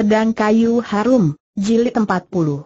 Pedang Kayu Harum, Jilid 40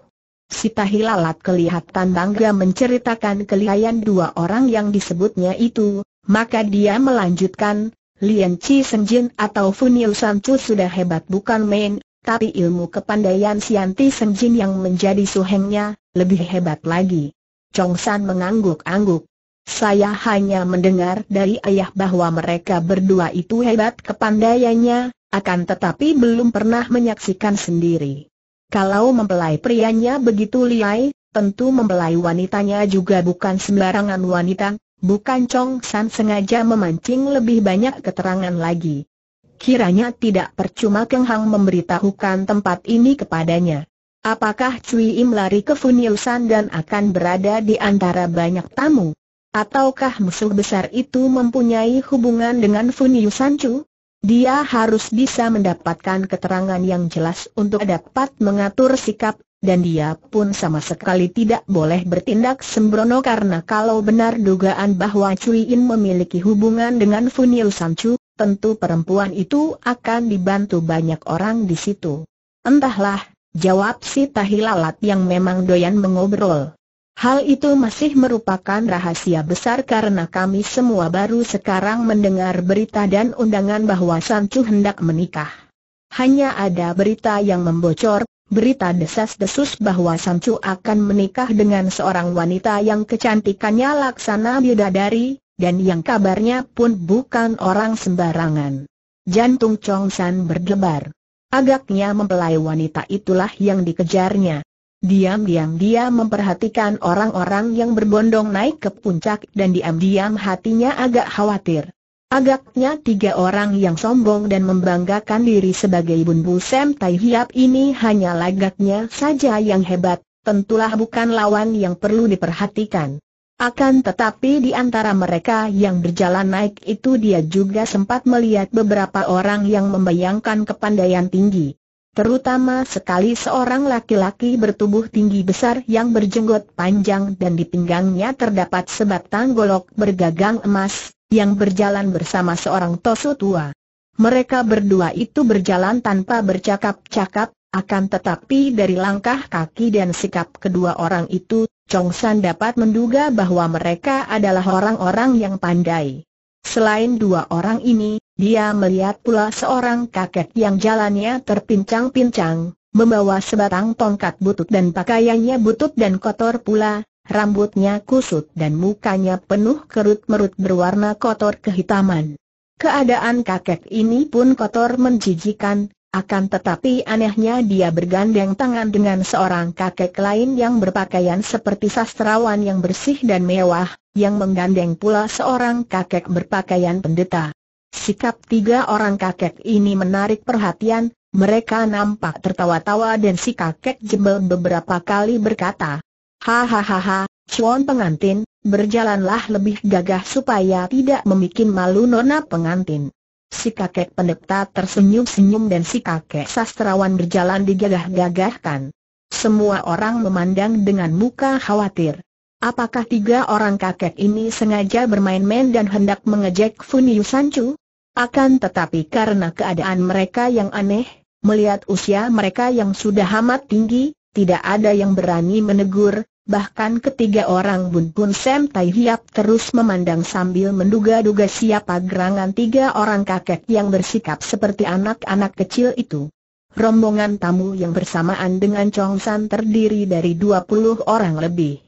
Sita Hilalat kelihatan bangga menceritakan kelihayan dua orang yang disebutnya itu, maka dia melanjutkan, Lian Chi Senjin atau Funil Sancu sudah hebat bukan main, tapi ilmu kepandaian Sianti Senjin yang menjadi suhengnya, lebih hebat lagi. Chong San mengangguk-angguk. Saya hanya mendengar dari ayah bahwa mereka berdua itu hebat kepandaiannya, akan tetapi belum pernah menyaksikan sendiri. Kalau mempelai prianya begitu liai, tentu mempelai wanitanya juga bukan sembarangan wanita, bukan Chong San sengaja memancing lebih banyak keterangan lagi. Kiranya tidak percuma Keng Hang memberitahukan tempat ini kepadanya. Apakah Cui Im lari ke Funiusan dan akan berada di antara banyak tamu? Ataukah musuh besar itu mempunyai hubungan dengan Funiusan Chu? Dia harus bisa mendapatkan keterangan yang jelas untuk dapat mengatur sikap, dan dia pun sama sekali tidak boleh bertindak sembrono karena kalau benar dugaan bahwa Cui In memiliki hubungan dengan Funil Sanchu, tentu perempuan itu akan dibantu banyak orang di situ. Entahlah, jawab si Tahilalat yang memang doyan mengobrol. Hal itu masih merupakan rahasia besar karena kami semua baru sekarang mendengar berita dan undangan bahwa Sancu hendak menikah. Hanya ada berita yang membocor, berita desas-desus bahwa Sancu akan menikah dengan seorang wanita yang kecantikannya laksana bidadari, dan yang kabarnya pun bukan orang sembarangan. Jantung Chong San berdebar. Agaknya mempelai wanita itulah yang dikejarnya. Diam-diam dia memperhatikan orang-orang yang berbondong naik ke puncak dan diam-diam hatinya agak khawatir. Agaknya tiga orang yang sombong dan membanggakan diri sebagai Bun Sam Tai Hiap ini hanya lagaknya saja yang hebat, tentulah bukan lawan yang perlu diperhatikan. Akan tetapi di antara mereka yang berjalan naik itu dia juga sempat melihat beberapa orang yang membayangkan kepandaian tinggi. Terutama sekali seorang laki-laki bertubuh tinggi besar yang berjenggot panjang dan di pinggangnya terdapat sebatang golok bergagang emas, yang berjalan bersama seorang tosu tua. Mereka berdua itu berjalan tanpa bercakap-cakap, akan tetapi dari langkah kaki dan sikap kedua orang itu, Chong San dapat menduga bahwa mereka adalah orang-orang yang pandai. Selain dua orang ini, dia melihat pula seorang kakek yang jalannya terpincang-pincang, membawa sebatang tongkat butut dan pakaiannya butut dan kotor pula, rambutnya kusut dan mukanya penuh kerut-merut berwarna kotor kehitaman. Keadaan kakek ini pun kotor menjijikan, akan tetapi anehnya dia bergandeng tangan dengan seorang kakek lain yang berpakaian seperti sastrawan yang bersih dan mewah, yang menggandeng pula seorang kakek berpakaian pendeta. Sikap tiga orang kakek ini menarik perhatian, mereka nampak tertawa-tawa dan si kakek jebel beberapa kali berkata, Hahaha, cuan pengantin, berjalanlah lebih gagah supaya tidak membuat malu nona pengantin. Si kakek pendeta tersenyum-senyum dan si kakek sastrawan berjalan digagah-gagahkan. Semua orang memandang dengan muka khawatir. Apakah tiga orang kakek ini sengaja bermain-main dan hendak mengejek Funiu Sancu? Akan tetapi karena keadaan mereka yang aneh, melihat usia mereka yang sudah amat tinggi, tidak ada yang berani menegur, bahkan ketiga orang Bun Bun Sam Tai Hiap terus memandang sambil menduga-duga siapa gerangan tiga orang kakek yang bersikap seperti anak-anak kecil itu. Rombongan tamu yang bersamaan dengan Chong San terdiri dari dua puluh orang lebih.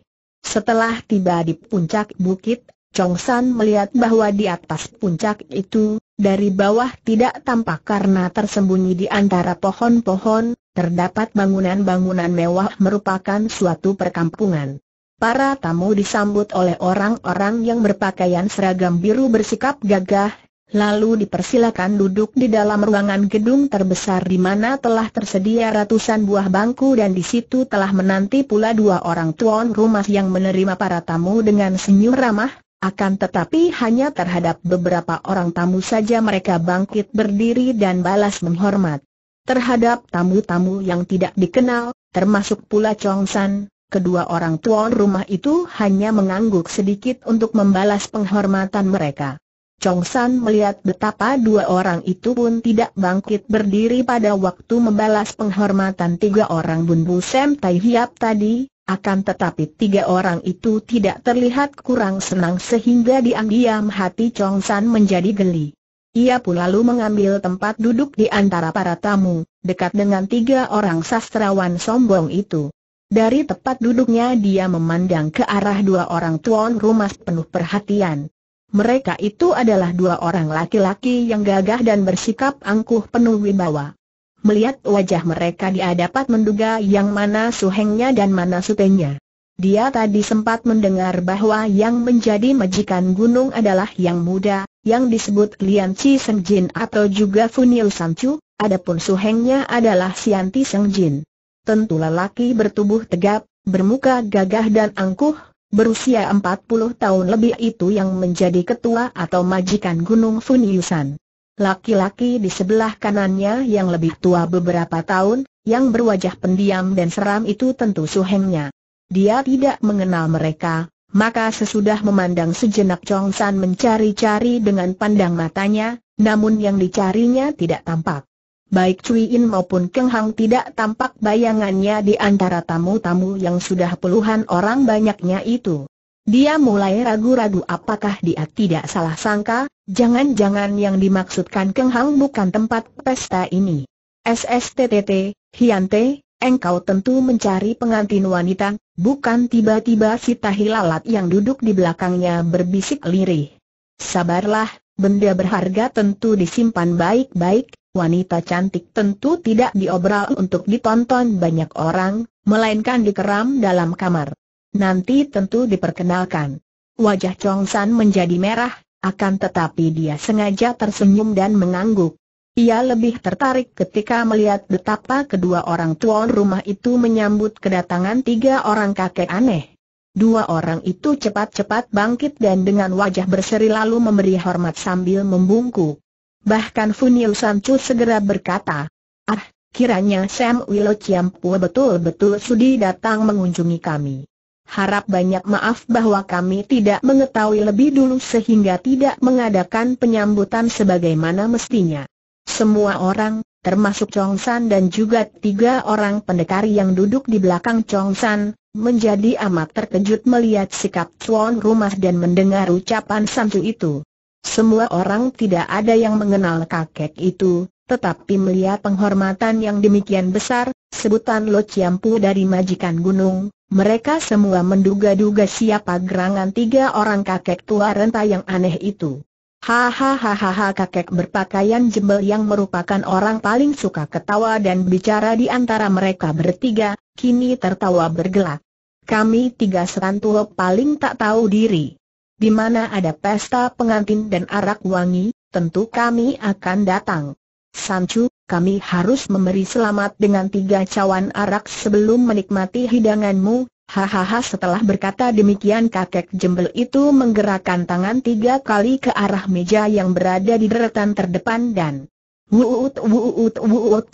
Setelah tiba di puncak bukit, Chong San melihat bahwa di atas puncak itu, dari bawah tidak tampak karena tersembunyi di antara pohon-pohon, terdapat bangunan-bangunan mewah merupakan suatu perkampungan. Para tamu disambut oleh orang-orang yang berpakaian seragam biru bersikap gagah, lalu dipersilakan duduk di dalam ruangan gedung terbesar di mana telah tersedia ratusan buah bangku dan di situ telah menanti pula dua orang tuan rumah yang menerima para tamu dengan senyum ramah, akan tetapi hanya terhadap beberapa orang tamu saja mereka bangkit berdiri dan balas menghormat. Terhadap tamu-tamu yang tidak dikenal, termasuk pula Chong San, kedua orang tuan rumah itu hanya mengangguk sedikit untuk membalas penghormatan mereka. Chong San melihat betapa dua orang itu pun tidak bangkit berdiri pada waktu membalas penghormatan tiga orang Bun Bu Sem Tai Hiap tadi, akan tetapi tiga orang itu tidak terlihat kurang senang sehingga diam-diam hati Chong San menjadi geli. Ia pun lalu mengambil tempat duduk di antara para tamu, dekat dengan tiga orang sastrawan sombong itu. Dari tempat duduknya dia memandang ke arah dua orang tuan rumah penuh perhatian. Mereka itu adalah dua orang laki-laki yang gagah dan bersikap angkuh penuh wibawa. Melihat wajah mereka dia dapat menduga yang mana suhengnya dan mana sutenya. Dia tadi sempat mendengar bahwa yang menjadi majikan gunung adalah yang muda, yang disebut Lian Chi Seng Jin atau juga Funil Chu, adapun suhengnya adalah Sianti Seng Jin. Tentu lelaki bertubuh tegap, bermuka gagah dan angkuh, berusia 40 tahun lebih itu yang menjadi ketua atau majikan gunung Funil Funiusan. Laki-laki di sebelah kanannya yang lebih tua beberapa tahun, yang berwajah pendiam dan seram itu tentu suhengnya. Dia tidak mengenal mereka, maka sesudah memandang sejenak Chong San mencari-cari dengan pandang matanya, namun yang dicarinya tidak tampak. Baik Cui In maupun Keng Hang tidak tampak bayangannya di antara tamu-tamu yang sudah puluhan orang banyaknya itu. Dia mulai ragu-ragu apakah dia tidak salah sangka, Jangan-jangan yang dimaksudkan Keng Hang bukan tempat pesta ini. SSTTT, Hiante, engkau tentu mencari pengantin wanita, bukan tiba-tiba si Tahilalat yang duduk di belakangnya berbisik lirih. Sabarlah, benda berharga tentu disimpan baik-baik, wanita cantik tentu tidak diobral untuk ditonton banyak orang, melainkan dikeram dalam kamar. Nanti tentu diperkenalkan. Wajah Chong San menjadi merah, akan tetapi dia sengaja tersenyum dan mengangguk. Ia lebih tertarik ketika melihat betapa kedua orang tua rumah itu menyambut kedatangan tiga orang kakek aneh. Dua orang itu cepat-cepat bangkit dan dengan wajah berseri lalu memberi hormat sambil membungkuk. Bahkan Funil Sancu segera berkata, Ah, kiranya Sam Wilo Ciampu betul-betul sudi datang mengunjungi kami harap banyak maaf bahwa kami tidak mengetahui lebih dulu sehingga tidak mengadakan penyambutan sebagaimana mestinya. Semua orang, termasuk Chong San dan juga tiga orang pendekar yang duduk di belakang Chong San, menjadi amat terkejut melihat sikap tuan rumah dan mendengar ucapan santu itu. Semua orang tidak ada yang mengenal kakek itu, tetapi melihat penghormatan yang demikian besar, sebutan Lo Ciampu dari majikan gunung, mereka semua menduga-duga siapa gerangan tiga orang kakek tua renta yang aneh itu. Hahaha kakek berpakaian jembel yang merupakan orang paling suka ketawa dan bicara di antara mereka bertiga, kini tertawa bergelak. Kami tiga serantulo paling tak tahu diri di mana ada pesta pengantin dan arak wangi, tentu kami akan datang. Sancu, kami harus memberi selamat dengan tiga cawan arak sebelum menikmati hidanganmu, Hahaha setelah berkata demikian kakek jembel itu menggerakkan tangan tiga kali ke arah meja yang berada di deretan terdepan dan Wuut wuut wuut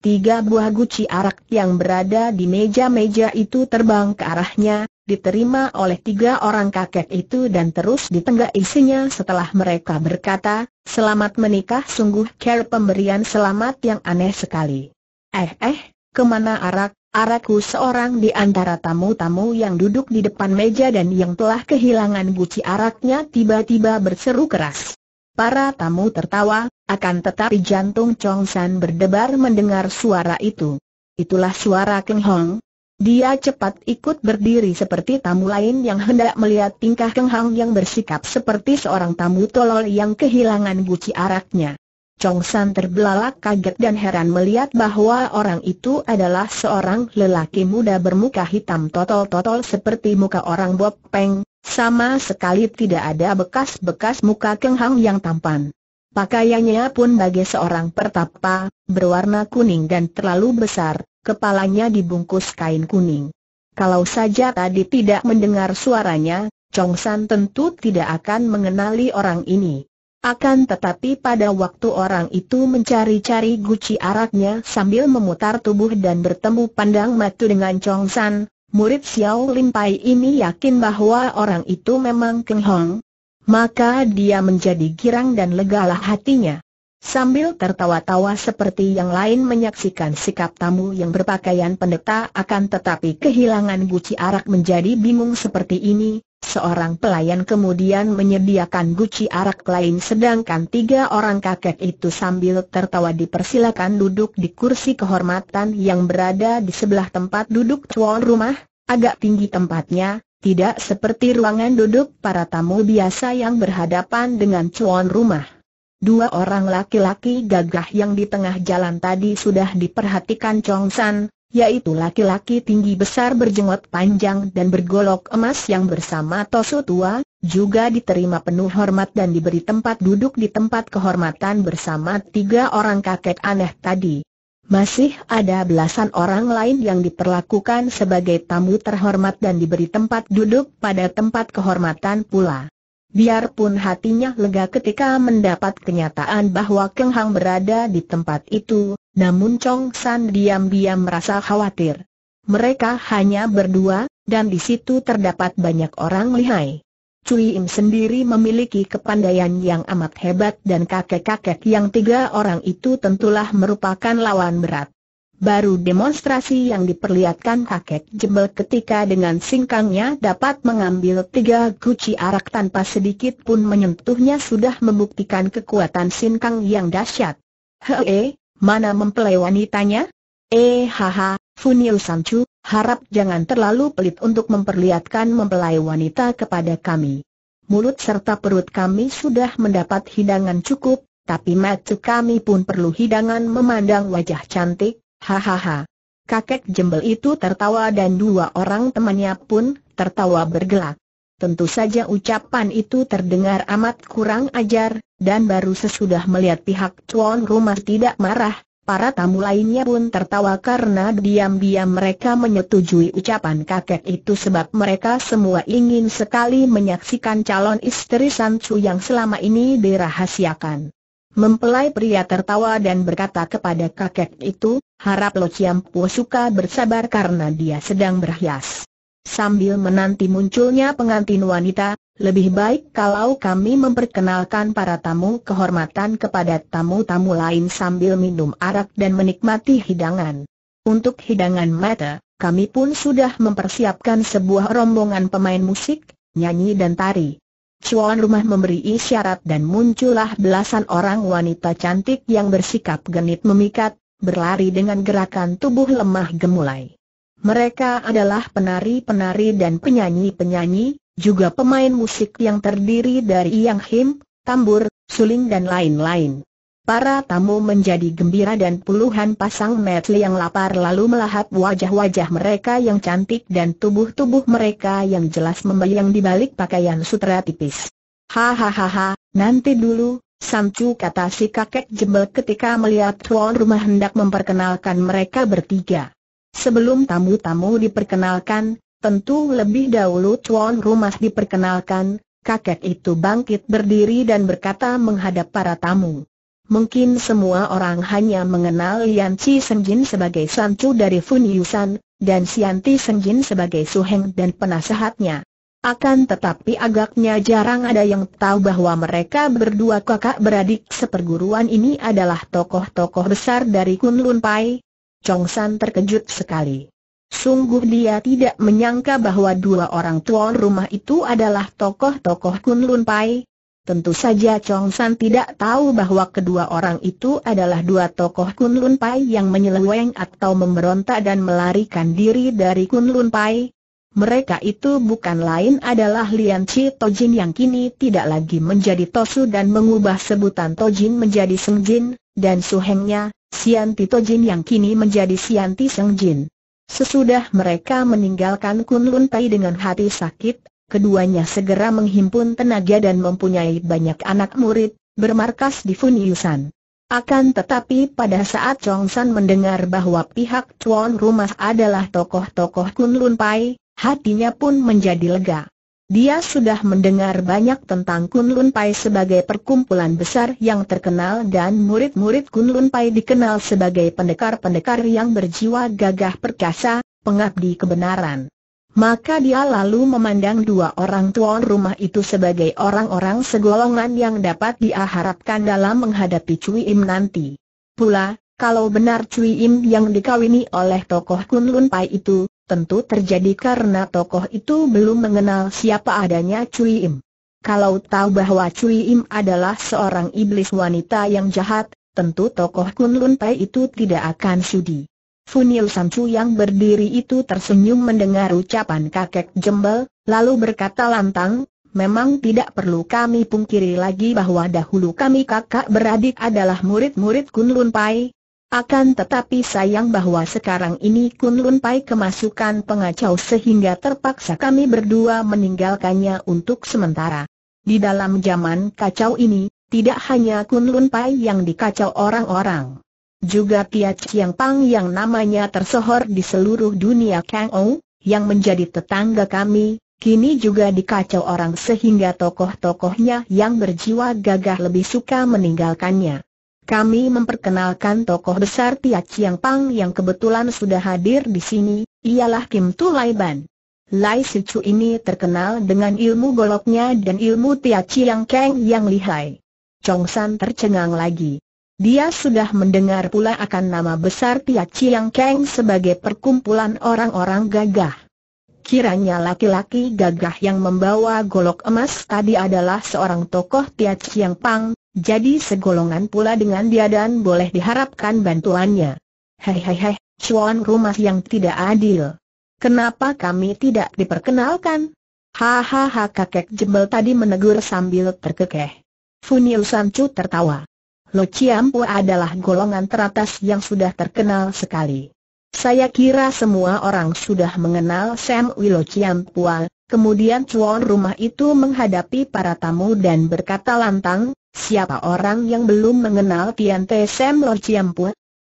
Tiga buah guci arak yang berada di meja-meja itu terbang ke arahnya, diterima oleh tiga orang kakek itu dan terus ditenggak isinya setelah mereka berkata, selamat menikah sungguh care pemberian selamat yang aneh sekali. Eh eh, kemana arak? Araku seorang di antara tamu-tamu yang duduk di depan meja dan yang telah kehilangan guci araknya tiba-tiba berseru keras. Para tamu tertawa, akan tetapi jantung Chong San berdebar mendengar suara itu. Itulah suara Keng Hong, dia cepat ikut berdiri seperti tamu lain yang hendak melihat tingkah Keng Hang yang bersikap seperti seorang tamu tolol yang kehilangan guci araknya. Chong San terbelalak kaget dan heran melihat bahwa orang itu adalah seorang lelaki muda bermuka hitam totol-totol seperti muka orang Bob Peng, sama sekali tidak ada bekas-bekas muka Keng Hang yang tampan. Pakaiannya pun bagi seorang pertapa, berwarna kuning dan terlalu besar, kepalanya dibungkus kain kuning. Kalau saja tadi tidak mendengar suaranya, Chong San tentu tidak akan mengenali orang ini. Akan tetapi pada waktu orang itu mencari-cari guci araknya sambil memutar tubuh dan bertemu pandang mata dengan Chong San, murid Xiao Lim Pai ini yakin bahwa orang itu memang Keng Hong. Maka dia menjadi girang dan legalah hatinya. Sambil tertawa-tawa seperti yang lain menyaksikan sikap tamu yang berpakaian pendeta akan tetapi kehilangan guci arak menjadi bingung seperti ini, seorang pelayan kemudian menyediakan guci arak lain sedangkan tiga orang kakek itu sambil tertawa dipersilakan duduk di kursi kehormatan yang berada di sebelah tempat duduk tuan rumah, agak tinggi tempatnya, tidak seperti ruangan duduk para tamu biasa yang berhadapan dengan cuan rumah. Dua orang laki-laki gagah yang di tengah jalan tadi sudah diperhatikan Chong San, yaitu laki-laki tinggi besar berjenggot panjang dan bergolok emas yang bersama Tosu Tua, juga diterima penuh hormat dan diberi tempat duduk di tempat kehormatan bersama tiga orang kakek aneh tadi. Masih ada belasan orang lain yang diperlakukan sebagai tamu terhormat dan diberi tempat duduk pada tempat kehormatan pula. Biarpun hatinya lega ketika mendapat kenyataan bahwa Keng Hang berada di tempat itu, namun Chong San diam-diam merasa khawatir. Mereka hanya berdua, dan di situ terdapat banyak orang lihai. Cui Im sendiri memiliki kepandaian yang amat hebat dan kakek-kakek yang tiga orang itu tentulah merupakan lawan berat. Baru demonstrasi yang diperlihatkan kakek jebel ketika dengan singkangnya dapat mengambil tiga guci arak tanpa sedikit pun menyentuhnya sudah membuktikan kekuatan singkang yang dahsyat. Hei, eh, mana mempelai wanitanya? Eh haha, Funil Sanchu, harap jangan terlalu pelit untuk memperlihatkan mempelai wanita kepada kami. Mulut serta perut kami sudah mendapat hidangan cukup, tapi mata kami pun perlu hidangan memandang wajah cantik, Hahaha. Kakek jembel itu tertawa dan dua orang temannya pun tertawa bergelak. Tentu saja ucapan itu terdengar amat kurang ajar, dan baru sesudah melihat pihak tuan rumah tidak marah, para tamu lainnya pun tertawa karena diam-diam mereka menyetujui ucapan kakek itu sebab mereka semua ingin sekali menyaksikan calon istri Sancu yang selama ini dirahasiakan. Mempelai pria tertawa dan berkata kepada kakek itu, harap Lo Chiam suka bersabar karena dia sedang berhias. Sambil menanti munculnya pengantin wanita, lebih baik kalau kami memperkenalkan para tamu kehormatan kepada tamu-tamu lain sambil minum arak dan menikmati hidangan. Untuk hidangan mata, kami pun sudah mempersiapkan sebuah rombongan pemain musik, nyanyi dan tari. Cuan rumah memberi isyarat dan muncullah belasan orang wanita cantik yang bersikap genit memikat, berlari dengan gerakan tubuh lemah gemulai. Mereka adalah penari-penari dan penyanyi-penyanyi, juga pemain musik yang terdiri dari yang him, tambur, suling dan lain-lain. Para tamu menjadi gembira dan puluhan pasang metli yang lapar lalu melahap wajah-wajah mereka yang cantik dan tubuh-tubuh mereka yang jelas membayang di balik pakaian sutra tipis. Hahaha, nanti dulu, Samcu kata si kakek jembel ketika melihat tuan rumah hendak memperkenalkan mereka bertiga. Sebelum tamu-tamu diperkenalkan, tentu lebih dahulu tuan rumah diperkenalkan, kakek itu bangkit berdiri dan berkata menghadap para tamu. Mungkin semua orang hanya mengenal Lian Chi Senjin sebagai sancu dari Fun Yusan, dan Sianti Senjin sebagai suheng dan penasehatnya. Akan tetapi agaknya jarang ada yang tahu bahwa mereka berdua kakak beradik seperguruan ini adalah tokoh-tokoh besar dari Kunlun Pai. Chong San terkejut sekali. Sungguh dia tidak menyangka bahwa dua orang tuan rumah itu adalah tokoh-tokoh Kunlun Pai, Tentu saja Chong San tidak tahu bahwa kedua orang itu adalah dua tokoh Kunlun Pai yang menyeleweng atau memberontak dan melarikan diri dari Kunlun Pai. Mereka itu bukan lain adalah Lian Chi Tojin yang kini tidak lagi menjadi Tosu dan mengubah sebutan Tojin menjadi Sengjin, dan suhengnya, Sianti Tojin yang kini menjadi Sianti Sengjin. Sesudah mereka meninggalkan Kunlun Pai dengan hati sakit, keduanya segera menghimpun tenaga dan mempunyai banyak anak murid, bermarkas di Funiusan. Akan tetapi pada saat Chong San mendengar bahwa pihak Chuan rumah adalah tokoh-tokoh Kunlun Pai, hatinya pun menjadi lega. Dia sudah mendengar banyak tentang Kunlun Pai sebagai perkumpulan besar yang terkenal dan murid-murid Kunlun Pai dikenal sebagai pendekar-pendekar yang berjiwa gagah perkasa, pengabdi kebenaran. Maka dia lalu memandang dua orang tuan rumah itu sebagai orang-orang segolongan yang dapat diharapkan dalam menghadapi Cui Im nanti. Pula, kalau benar Cui Im yang dikawini oleh tokoh Kun Lun Pai itu, tentu terjadi karena tokoh itu belum mengenal siapa adanya Cui Im. Kalau tahu bahwa Cui Im adalah seorang iblis wanita yang jahat, tentu tokoh Kun Lun Pai itu tidak akan sudi. Funil Samcu yang berdiri itu tersenyum mendengar ucapan kakek jembel, lalu berkata lantang, Memang tidak perlu kami pungkiri lagi bahwa dahulu kami kakak beradik adalah murid-murid Kunlun Pai. Akan tetapi sayang bahwa sekarang ini Kunlun Pai kemasukan pengacau sehingga terpaksa kami berdua meninggalkannya untuk sementara. Di dalam zaman kacau ini, tidak hanya Kunlun Pai yang dikacau orang-orang. Juga Tia Chiang Pang yang namanya tersohor di seluruh dunia Kang Ou, yang menjadi tetangga kami, kini juga dikacau orang sehingga tokoh-tokohnya yang berjiwa gagah lebih suka meninggalkannya. Kami memperkenalkan tokoh besar Tia Chiang Pang yang kebetulan sudah hadir di sini, ialah Kim Tu Lai Ban. Lai Chu ini terkenal dengan ilmu goloknya dan ilmu Tia Chiang Kang yang lihai. Chong San tercengang lagi. Dia sudah mendengar pula akan nama besar Tia Chiang Kang sebagai perkumpulan orang-orang gagah. Kiranya laki-laki gagah yang membawa golok emas tadi adalah seorang tokoh Tia Chiang Pang, jadi segolongan pula dengan dia dan boleh diharapkan bantuannya. Hei hei hei, cuan rumah yang tidak adil. Kenapa kami tidak diperkenalkan? Hahaha kakek jebel tadi menegur sambil terkekeh. Funil Sancu tertawa. Lo Chiam adalah golongan teratas yang sudah terkenal sekali. Saya kira semua orang sudah mengenal Sam Wilo Chiam kemudian cuan rumah itu menghadapi para tamu dan berkata lantang, siapa orang yang belum mengenal Tian Te Sam Lo Chiam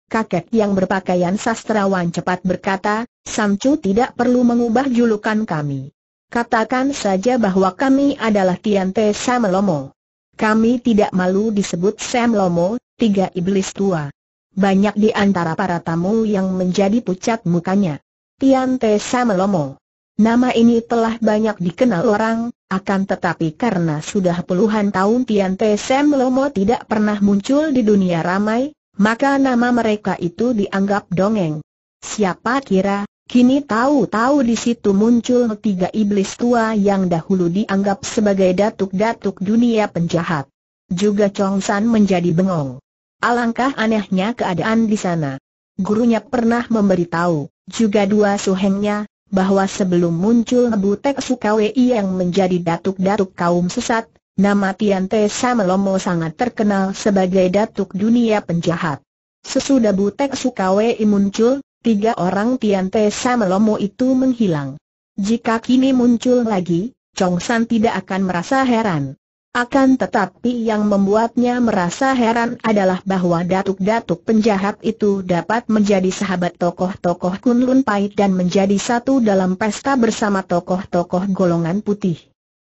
Kakek yang berpakaian sastrawan cepat berkata, Samcu tidak perlu mengubah julukan kami. Katakan saja bahwa kami adalah Tian Te Sam Lomo. Kami tidak malu disebut Sam Lomo, tiga iblis tua. Banyak di antara para tamu yang menjadi pucat mukanya. Tian Te Sam Lomo. Nama ini telah banyak dikenal orang, akan tetapi karena sudah puluhan tahun Tian Te Sam Lomo tidak pernah muncul di dunia ramai, maka nama mereka itu dianggap dongeng. Siapa kira, Kini tahu-tahu di situ muncul tiga iblis tua yang dahulu dianggap sebagai datuk-datuk dunia penjahat. Juga Chong San menjadi bengong. Alangkah anehnya keadaan di sana. Gurunya pernah memberitahu, juga dua suhengnya, bahwa sebelum muncul Butek Sukawei yang menjadi datuk-datuk kaum sesat, nama Tian Te Samelomo sangat terkenal sebagai datuk dunia penjahat. Sesudah Butek Sukawei muncul, tiga orang Tian Te Samelomo itu menghilang. Jika kini muncul lagi, Chong San tidak akan merasa heran. Akan tetapi yang membuatnya merasa heran adalah bahwa datuk-datuk penjahat itu dapat menjadi sahabat tokoh-tokoh Kunlun Pahit dan menjadi satu dalam pesta bersama tokoh-tokoh golongan putih.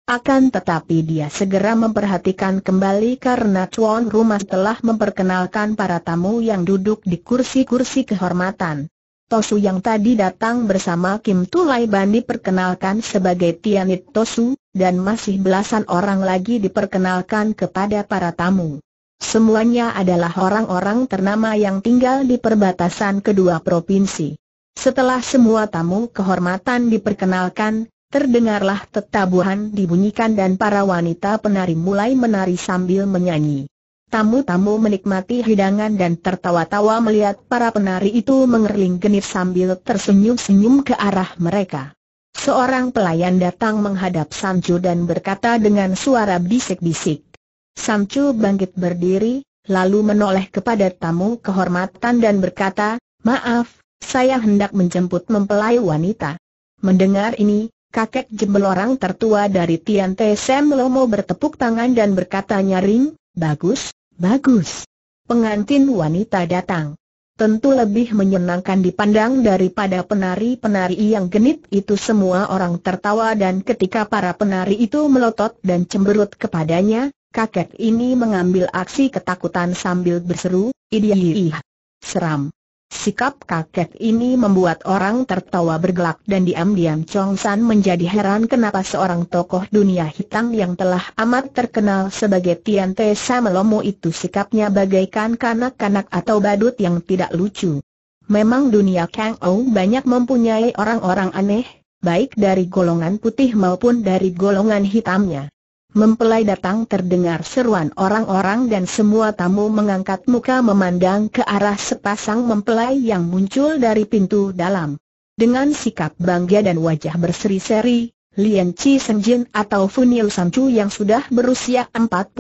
Akan tetapi dia segera memperhatikan kembali karena Chuan rumah telah memperkenalkan para tamu yang duduk di kursi-kursi kehormatan. Tosu yang tadi datang bersama Kim Tulai Ban diperkenalkan sebagai Tianit Tosu, dan masih belasan orang lagi diperkenalkan kepada para tamu. Semuanya adalah orang-orang ternama yang tinggal di perbatasan kedua provinsi. Setelah semua tamu kehormatan diperkenalkan, terdengarlah tetabuhan dibunyikan dan para wanita penari mulai menari sambil menyanyi. Tamu-tamu menikmati hidangan dan tertawa-tawa melihat para penari itu mengerling genit sambil tersenyum-senyum ke arah mereka. Seorang pelayan datang menghadap Sancho dan berkata dengan suara bisik-bisik. Sancho bangkit berdiri, lalu menoleh kepada tamu kehormatan dan berkata, Maaf, saya hendak menjemput mempelai wanita. Mendengar ini, kakek jembel orang tertua dari Tian Te Sem Lomo bertepuk tangan dan berkata nyaring, Bagus, Bagus. Pengantin wanita datang. Tentu lebih menyenangkan dipandang daripada penari-penari yang genit itu semua orang tertawa dan ketika para penari itu melotot dan cemberut kepadanya, kakek ini mengambil aksi ketakutan sambil berseru, idih, seram. Sikap kakek ini membuat orang tertawa bergelak dan diam-diam Chong San menjadi heran kenapa seorang tokoh dunia hitam yang telah amat terkenal sebagai Tian Te Samelomo itu sikapnya bagaikan kanak-kanak atau badut yang tidak lucu. Memang dunia Kang Ou banyak mempunyai orang-orang aneh, baik dari golongan putih maupun dari golongan hitamnya mempelai datang terdengar seruan orang-orang dan semua tamu mengangkat muka memandang ke arah sepasang mempelai yang muncul dari pintu dalam. Dengan sikap bangga dan wajah berseri-seri, Lian Chi Senjin atau Funil Sanchu yang sudah berusia 45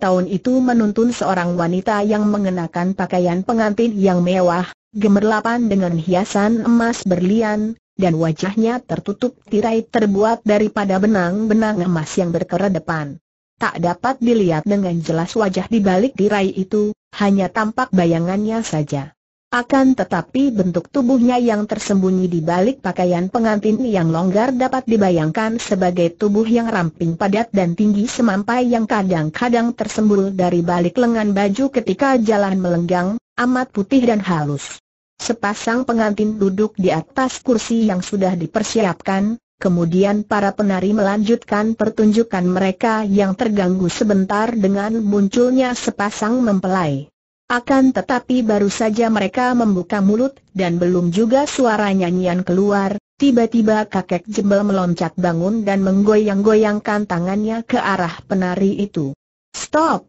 tahun itu menuntun seorang wanita yang mengenakan pakaian pengantin yang mewah, gemerlapan dengan hiasan emas berlian, dan wajahnya tertutup tirai terbuat daripada benang-benang emas yang berkeredepan. Tak dapat dilihat dengan jelas wajah di balik tirai itu, hanya tampak bayangannya saja. Akan tetapi bentuk tubuhnya yang tersembunyi di balik pakaian pengantin yang longgar dapat dibayangkan sebagai tubuh yang ramping padat dan tinggi semampai yang kadang-kadang tersembul dari balik lengan baju ketika jalan melenggang, amat putih dan halus. Sepasang pengantin duduk di atas kursi yang sudah dipersiapkan, kemudian para penari melanjutkan pertunjukan mereka yang terganggu sebentar dengan munculnya sepasang mempelai. Akan tetapi baru saja mereka membuka mulut dan belum juga suara nyanyian keluar, tiba-tiba kakek jembel meloncat bangun dan menggoyang-goyangkan tangannya ke arah penari itu. Stop!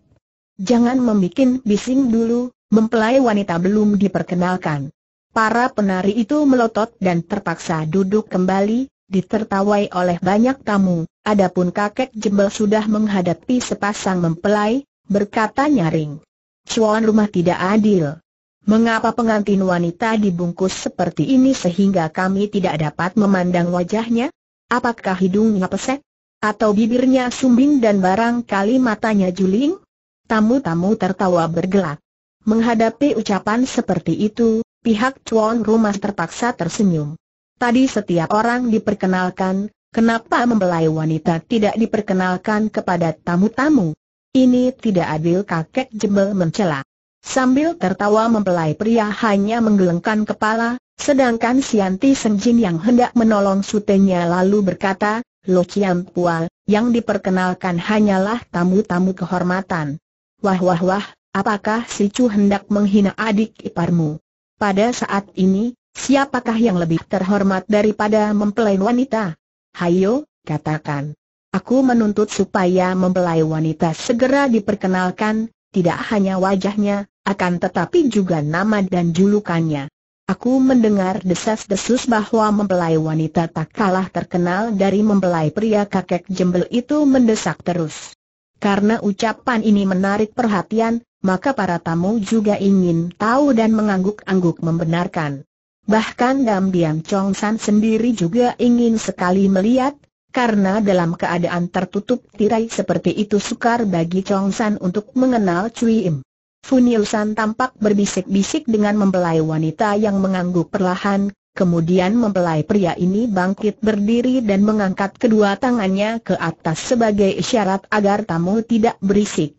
Jangan membuat bising dulu, mempelai wanita belum diperkenalkan. Para penari itu melotot dan terpaksa duduk kembali, ditertawai oleh banyak tamu. Adapun kakek Jembel sudah menghadapi sepasang mempelai, berkata nyaring. Cuan rumah tidak adil. Mengapa pengantin wanita dibungkus seperti ini sehingga kami tidak dapat memandang wajahnya? Apakah hidungnya pesek? Atau bibirnya sumbing dan barangkali matanya juling? Tamu-tamu tertawa bergelak. Menghadapi ucapan seperti itu, pihak tuan rumah terpaksa tersenyum. Tadi setiap orang diperkenalkan, kenapa membelai wanita tidak diperkenalkan kepada tamu-tamu? Ini tidak adil kakek jembel mencela. Sambil tertawa membelai pria hanya menggelengkan kepala, sedangkan Sianti Senjin yang hendak menolong sutenya lalu berkata, Lo Chiam Pual, yang diperkenalkan hanyalah tamu-tamu kehormatan. Wah wah wah, apakah si Chu hendak menghina adik iparmu? Pada saat ini, siapakah yang lebih terhormat daripada mempelai wanita? Hayo, katakan. Aku menuntut supaya mempelai wanita segera diperkenalkan, tidak hanya wajahnya, akan tetapi juga nama dan julukannya. Aku mendengar desas-desus bahwa mempelai wanita tak kalah terkenal dari mempelai pria kakek jembel itu mendesak terus. Karena ucapan ini menarik perhatian, maka para tamu juga ingin tahu dan mengangguk-angguk membenarkan. Bahkan Dam Diam Chong San sendiri juga ingin sekali melihat, karena dalam keadaan tertutup tirai seperti itu sukar bagi Chong San untuk mengenal Cui Im. Funil San tampak berbisik-bisik dengan mempelai wanita yang mengangguk perlahan, kemudian mempelai pria ini bangkit berdiri dan mengangkat kedua tangannya ke atas sebagai isyarat agar tamu tidak berisik.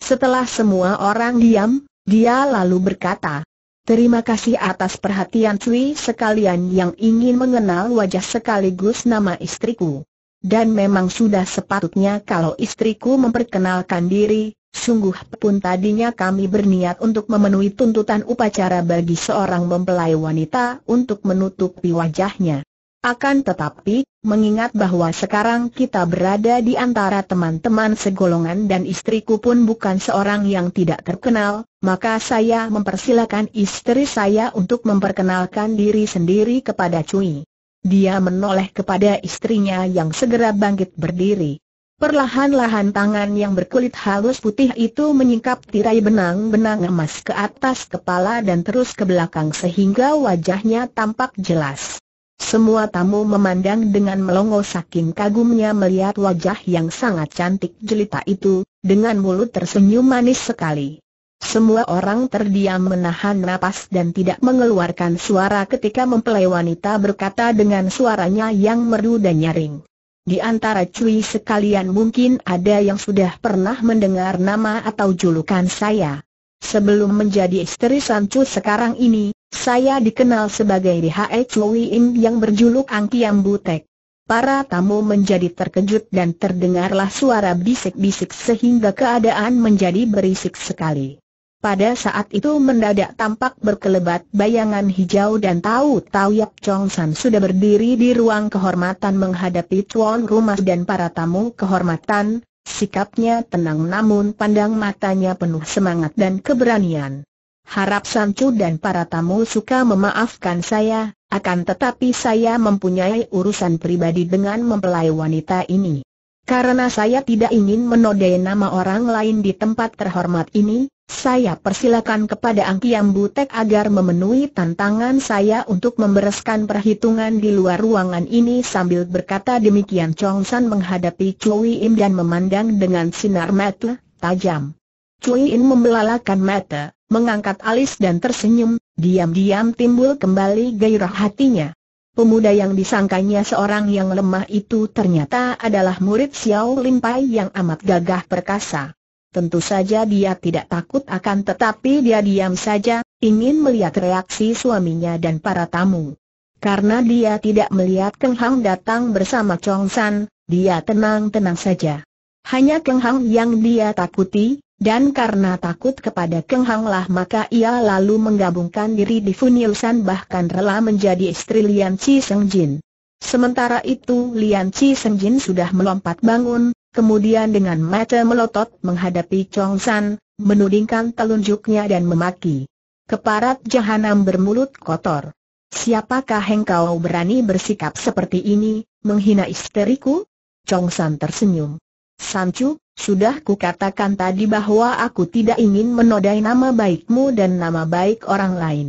Setelah semua orang diam, dia lalu berkata, Terima kasih atas perhatian Cui sekalian yang ingin mengenal wajah sekaligus nama istriku. Dan memang sudah sepatutnya kalau istriku memperkenalkan diri, sungguh pun tadinya kami berniat untuk memenuhi tuntutan upacara bagi seorang mempelai wanita untuk menutupi wajahnya. Akan tetapi, mengingat bahwa sekarang kita berada di antara teman-teman segolongan dan istriku pun bukan seorang yang tidak terkenal, maka saya mempersilahkan istri saya untuk memperkenalkan diri sendiri kepada Cui. Dia menoleh kepada istrinya yang segera bangkit berdiri. Perlahan-lahan tangan yang berkulit halus putih itu menyingkap tirai benang-benang emas ke atas kepala dan terus ke belakang sehingga wajahnya tampak jelas. Semua tamu memandang dengan melongo saking kagumnya melihat wajah yang sangat cantik jelita itu, dengan mulut tersenyum manis sekali. Semua orang terdiam menahan napas dan tidak mengeluarkan suara ketika mempelai wanita berkata dengan suaranya yang merdu dan nyaring. Di antara cuy sekalian mungkin ada yang sudah pernah mendengar nama atau julukan saya. Sebelum menjadi istri Sancu sekarang ini, saya dikenal sebagai H.E. Chui Im yang berjuluk Angkiam Butek. Para tamu menjadi terkejut dan terdengarlah suara bisik-bisik sehingga keadaan menjadi berisik sekali. Pada saat itu mendadak tampak berkelebat bayangan hijau dan tahu-tahu Yap Chong San sudah berdiri di ruang kehormatan menghadapi tuan rumah dan para tamu kehormatan, sikapnya tenang namun pandang matanya penuh semangat dan keberanian. Harap Sancu dan para tamu suka memaafkan saya, akan tetapi saya mempunyai urusan pribadi dengan mempelai wanita ini. Karena saya tidak ingin menodai nama orang lain di tempat terhormat ini, saya persilakan kepada Angkiam Butek agar memenuhi tantangan saya untuk membereskan perhitungan di luar ruangan ini sambil berkata demikian Chong San menghadapi Cui Im dan memandang dengan sinar mata tajam. Cui Im membelalakan mata, mengangkat alis dan tersenyum, diam-diam timbul kembali gairah hatinya. Pemuda yang disangkanya seorang yang lemah itu ternyata adalah murid Xiao Limpai yang amat gagah perkasa. Tentu saja dia tidak takut akan tetapi dia diam saja, ingin melihat reaksi suaminya dan para tamu. Karena dia tidak melihat Keng Hang datang bersama Chong San, dia tenang-tenang saja. Hanya Keng Hang yang dia takuti, dan karena takut kepada Keng Hang lah maka ia lalu menggabungkan diri di San bahkan rela menjadi istri Lian Chi Seng Jin. Sementara itu Lian Chi Seng Jin sudah melompat bangun, kemudian dengan mata melotot menghadapi Chong San, menudingkan telunjuknya dan memaki. Keparat jahanam bermulut kotor. Siapakah engkau berani bersikap seperti ini, menghina isteriku? Chong San tersenyum. Sancu, sudah kukatakan tadi bahwa aku tidak ingin menodai nama baikmu dan nama baik orang lain.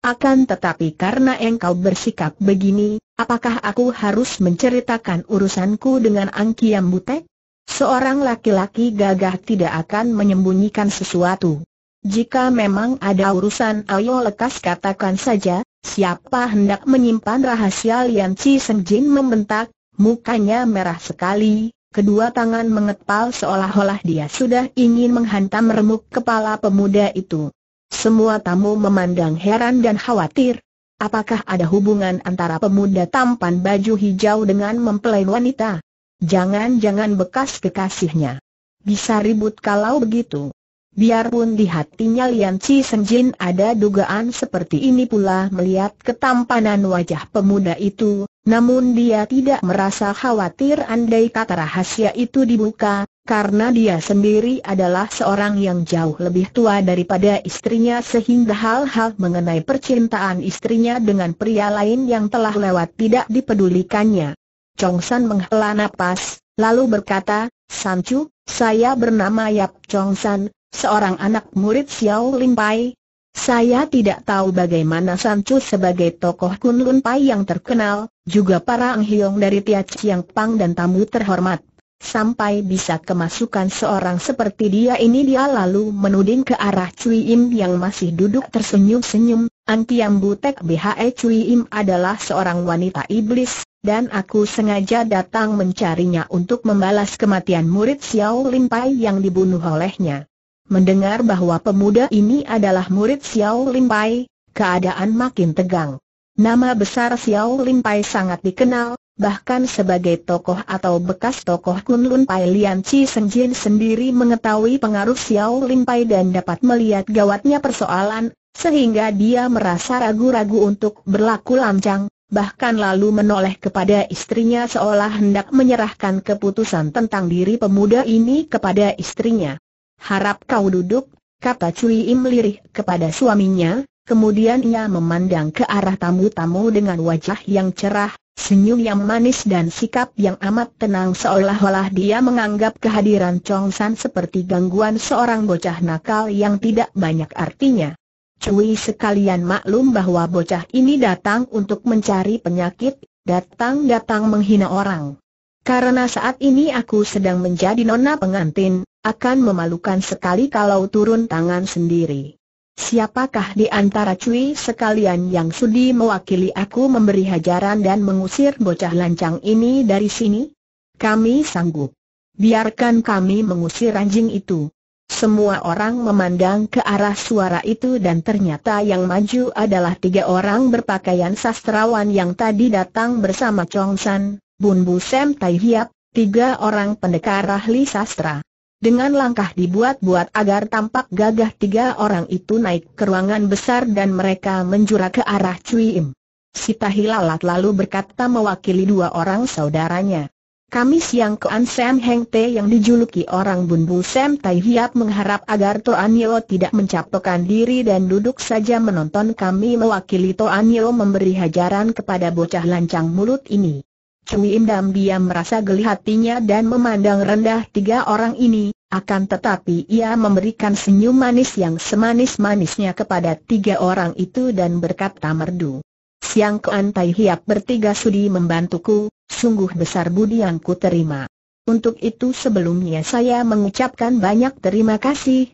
Akan tetapi karena engkau bersikap begini, apakah aku harus menceritakan urusanku dengan Angki yang Butek? Seorang laki-laki gagah tidak akan menyembunyikan sesuatu. Jika memang ada urusan ayo lekas katakan saja, siapa hendak menyimpan rahasia Lian Chi Senjin membentak, mukanya merah sekali, Kedua tangan mengepal seolah-olah dia sudah ingin menghantam remuk kepala pemuda itu. Semua tamu memandang heran dan khawatir. Apakah ada hubungan antara pemuda tampan baju hijau dengan mempelai wanita? Jangan-jangan bekas kekasihnya. Bisa ribut kalau begitu. Biarpun di hatinya Lian Chi Senjin ada dugaan seperti ini pula melihat ketampanan wajah pemuda itu, namun dia tidak merasa khawatir andai kata rahasia itu dibuka, karena dia sendiri adalah seorang yang jauh lebih tua daripada istrinya sehingga hal-hal mengenai percintaan istrinya dengan pria lain yang telah lewat tidak dipedulikannya. Chong San menghela napas, lalu berkata, Sancu, saya bernama Yap Chong San, seorang anak murid Xiao Limpai, saya tidak tahu bagaimana Sancu sebagai tokoh Kunlun Pai yang terkenal, juga para Hiong dari Tia Chiang Pang dan tamu terhormat. Sampai bisa kemasukan seorang seperti dia ini dia lalu menuding ke arah Cui Im yang masih duduk tersenyum-senyum, Antiam Butek BHE Cui Im adalah seorang wanita iblis, dan aku sengaja datang mencarinya untuk membalas kematian murid Xiao Lim Pai yang dibunuh olehnya. Mendengar bahwa pemuda ini adalah murid Xiao Limpai, keadaan makin tegang. Nama besar Xiao Limpai sangat dikenal, bahkan sebagai tokoh atau bekas tokoh Kunlun Pai Lian Chi Senjin sendiri mengetahui pengaruh Xiao Limpai dan dapat melihat gawatnya persoalan, sehingga dia merasa ragu-ragu untuk berlaku lancang, bahkan lalu menoleh kepada istrinya seolah hendak menyerahkan keputusan tentang diri pemuda ini kepada istrinya harap kau duduk, kata Cui Im lirih kepada suaminya, kemudian ia memandang ke arah tamu-tamu dengan wajah yang cerah, senyum yang manis dan sikap yang amat tenang seolah-olah dia menganggap kehadiran Chong San seperti gangguan seorang bocah nakal yang tidak banyak artinya. Cui sekalian maklum bahwa bocah ini datang untuk mencari penyakit, datang-datang menghina orang. Karena saat ini aku sedang menjadi nona pengantin, akan memalukan sekali kalau turun tangan sendiri. Siapakah di antara cuy sekalian yang sudi mewakili aku memberi hajaran dan mengusir bocah lancang ini dari sini? Kami sanggup. Biarkan kami mengusir anjing itu. Semua orang memandang ke arah suara itu dan ternyata yang maju adalah tiga orang berpakaian sastrawan yang tadi datang bersama Chong San, Bun Bu Sem Tai Hiap, tiga orang pendekar ahli sastra. Dengan langkah dibuat-buat agar tampak gagah tiga orang itu naik ke ruangan besar dan mereka menjura ke arah Cui Im. Tahi Lalat lalu berkata mewakili dua orang saudaranya. Kami siang ke Sam Heng Te yang dijuluki orang Bu Sam Tai Hiap mengharap agar Toan Yeo tidak mencaptokan diri dan duduk saja menonton kami mewakili Toan Yeo memberi hajaran kepada bocah lancang mulut ini. Cui Indam dia merasa geli hatinya dan memandang rendah tiga orang ini, akan tetapi ia memberikan senyum manis yang semanis-manisnya kepada tiga orang itu dan berkata merdu. Siang keantai Hiap bertiga sudi membantuku, sungguh besar budi yang ku terima. Untuk itu sebelumnya saya mengucapkan banyak terima kasih.